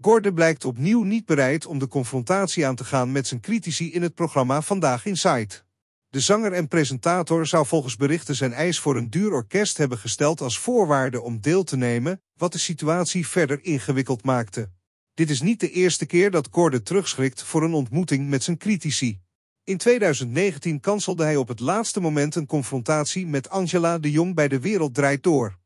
Gordon blijkt opnieuw niet bereid om de confrontatie aan te gaan met zijn critici in het programma Vandaag Inside. De zanger en presentator zou volgens berichten zijn eis voor een duur orkest hebben gesteld als voorwaarde om deel te nemen, wat de situatie verder ingewikkeld maakte. Dit is niet de eerste keer dat Gordon terugschrikt voor een ontmoeting met zijn critici. In 2019 kanselde hij op het laatste moment een confrontatie met Angela de Jong bij De Wereld Draait Door.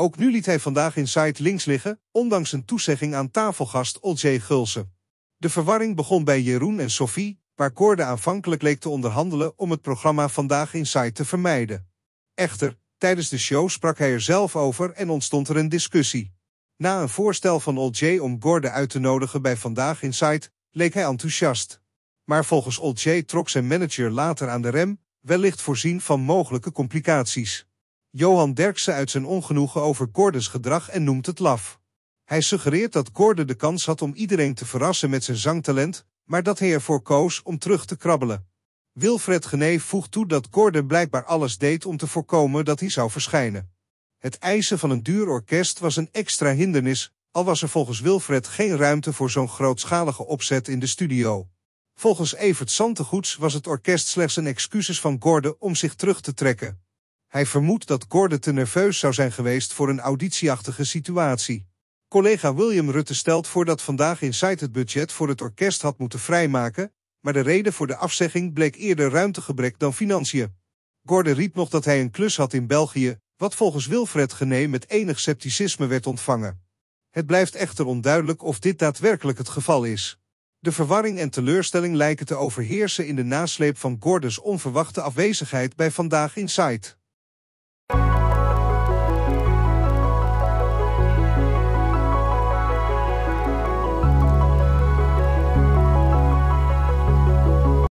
Ook nu liet hij vandaag in site links liggen, ondanks een toezegging aan tafelgast Olje Gulsen. De verwarring begon bij Jeroen en Sophie, waar Koorde aanvankelijk leek te onderhandelen om het programma Vandaag in site te vermijden. Echter, tijdens de show sprak hij er zelf over en ontstond er een discussie. Na een voorstel van Olje om Gorde uit te nodigen bij Vandaag in Sight leek hij enthousiast. Maar volgens Olje trok zijn manager later aan de rem, wellicht voorzien van mogelijke complicaties. Johan Derksen uit zijn ongenoegen over Gordes gedrag en noemt het laf. Hij suggereert dat Gordon de kans had om iedereen te verrassen met zijn zangtalent, maar dat hij ervoor koos om terug te krabbelen. Wilfred Genee voegt toe dat Gordon blijkbaar alles deed om te voorkomen dat hij zou verschijnen. Het eisen van een duur orkest was een extra hindernis, al was er volgens Wilfred geen ruimte voor zo'n grootschalige opzet in de studio. Volgens Evert Santegoeds was het orkest slechts een excuses van Gordon om zich terug te trekken. Hij vermoedt dat Gordon te nerveus zou zijn geweest voor een auditieachtige situatie. Collega William Rutte stelt voor dat vandaag Insight het budget voor het orkest had moeten vrijmaken, maar de reden voor de afzegging bleek eerder ruimtegebrek dan financiën. Gordon riep nog dat hij een klus had in België, wat volgens Wilfred Gené met enig scepticisme werd ontvangen. Het blijft echter onduidelijk of dit daadwerkelijk het geval is. De verwarring en teleurstelling lijken te overheersen in de nasleep van Gordons onverwachte afwezigheid bij Vandaag Insight.